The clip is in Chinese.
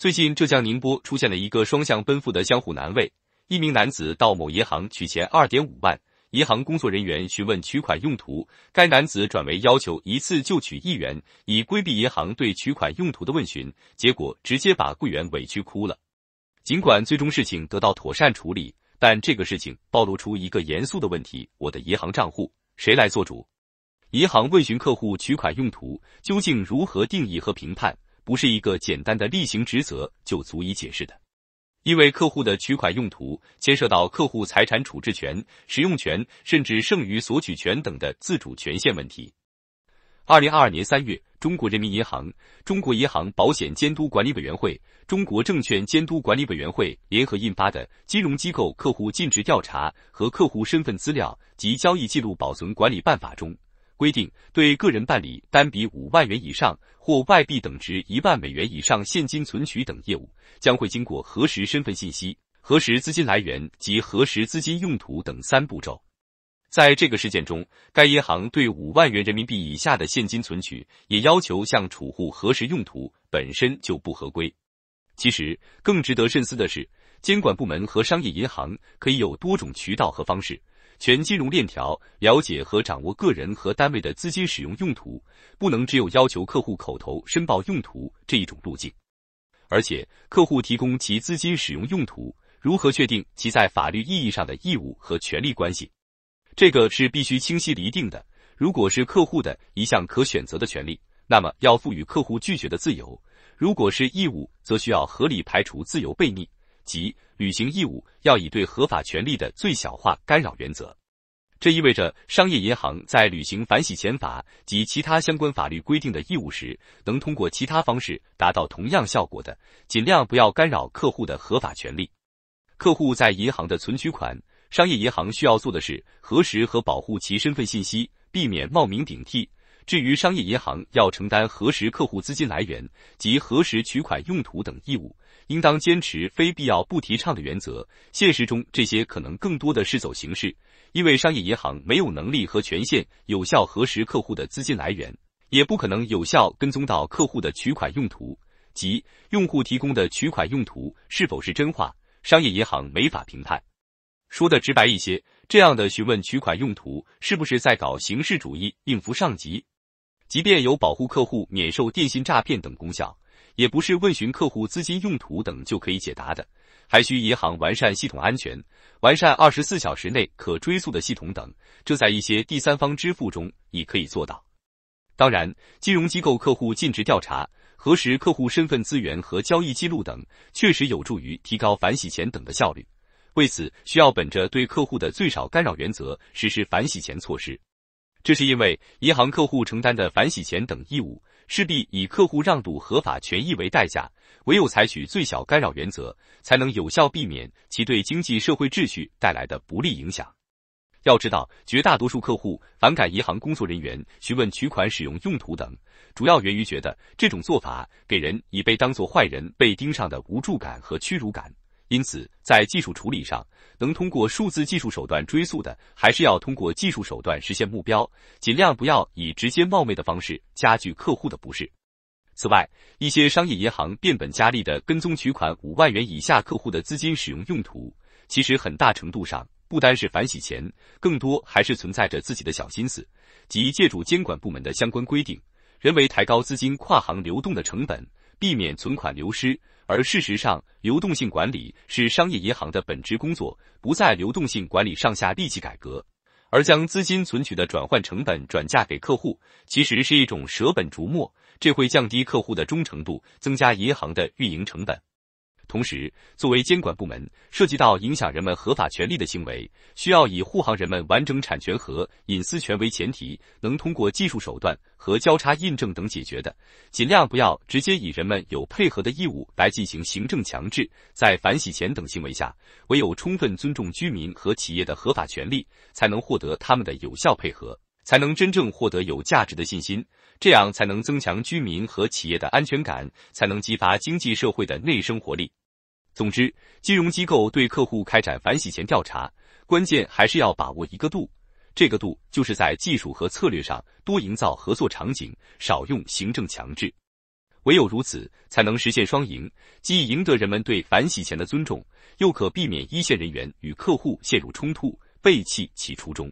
最近，浙江宁波出现了一个双向奔赴的相互难为。一名男子到某银行取钱二点五万，银行工作人员询问取款用途，该男子转为要求一次就取一元，以规避银行对取款用途的问询，结果直接把柜员委屈哭了。尽管最终事情得到妥善处理，但这个事情暴露出一个严肃的问题：我的银行账户谁来做主？银行问询客户取款用途究竟如何定义和评判？不是一个简单的例行职责就足以解释的，因为客户的取款用途牵涉到客户财产处置权、使用权，甚至剩余索取权等的自主权限问题。二零二二年三月，中国人民银行、中国银行保险监督管理委员会、中国证券监督管理委员会联合印发的《金融机构客户尽职调查和客户身份资料及交易记录保存管理办法》中。规定对个人办理单笔五万元以上或外币等值一万美元以上现金存取等业务，将会经过核实身份信息、核实资金来源及核实资金用途等三步骤。在这个事件中，该银行对五万元人民币以下的现金存取也要求向储户核实用途，本身就不合规。其实更值得深思的是，监管部门和商业银行可以有多种渠道和方式。全金融链条了解和掌握个人和单位的资金使用用途，不能只有要求客户口头申报用途这一种路径。而且，客户提供其资金使用用途，如何确定其在法律意义上的义务和权利关系？这个是必须清晰厘定的。如果是客户的一项可选择的权利，那么要赋予客户拒绝的自由；如果是义务，则需要合理排除自由悖逆。即履行义务要以对合法权利的最小化干扰原则，这意味着商业银行在履行反洗钱法及其他相关法律规定的义务时，能通过其他方式达到同样效果的，尽量不要干扰客户的合法权利。客户在银行的存取款，商业银行需要做的是核实和保护其身份信息，避免冒名顶替。至于商业银行要承担核实客户资金来源及核实取款用途等义务。应当坚持非必要不提倡的原则。现实中，这些可能更多的是走形式，因为商业银行没有能力和权限有效核实客户的资金来源，也不可能有效跟踪到客户的取款用途及用户提供的取款用途是否是真话，商业银行没法评判。说的直白一些，这样的询问取款用途，是不是在搞形式主义应付上级？即便有保护客户免受电信诈骗等功效。也不是问询客户资金用途等就可以解答的，还需银行完善系统安全，完善二十四小时内可追溯的系统等。这在一些第三方支付中已可以做到。当然，金融机构客户尽职调查、核实客户身份资源和交易记录等，确实有助于提高反洗钱等的效率。为此，需要本着对客户的最少干扰原则实施反洗钱措施。这是因为银行客户承担的反洗钱等义务。势必以客户让渡合法权益为代价，唯有采取最小干扰原则，才能有效避免其对经济社会秩序带来的不利影响。要知道，绝大多数客户反感银行工作人员询问取款使用用途等，主要源于觉得这种做法给人已被当作坏人被盯上的无助感和屈辱感。因此，在技术处理上，能通过数字技术手段追溯的，还是要通过技术手段实现目标，尽量不要以直接冒昧的方式加剧客户的不适。此外，一些商业银行变本加厉的跟踪取款五万元以下客户的资金使用用途，其实很大程度上不单是反洗钱，更多还是存在着自己的小心思，及借助监管部门的相关规定，人为抬高资金跨行流动的成本。避免存款流失，而事实上，流动性管理是商业银行的本职工作，不在流动性管理上下力气改革，而将资金存取的转换成本转嫁给客户，其实是一种舍本逐末，这会降低客户的忠诚度，增加银行的运营成本。同时，作为监管部门，涉及到影响人们合法权利的行为，需要以护航人们完整产权和隐私权为前提，能通过技术手段和交叉印证等解决的，尽量不要直接以人们有配合的义务来进行行政强制。在反洗钱等行为下，唯有充分尊重居民和企业的合法权利，才能获得他们的有效配合。才能真正获得有价值的信心，这样才能增强居民和企业的安全感，才能激发经济社会的内生活力。总之，金融机构对客户开展反洗钱调查，关键还是要把握一个度。这个度就是在技术和策略上多营造合作场景，少用行政强制。唯有如此，才能实现双赢，既赢得人们对反洗钱的尊重，又可避免一线人员与客户陷入冲突，背弃其初衷。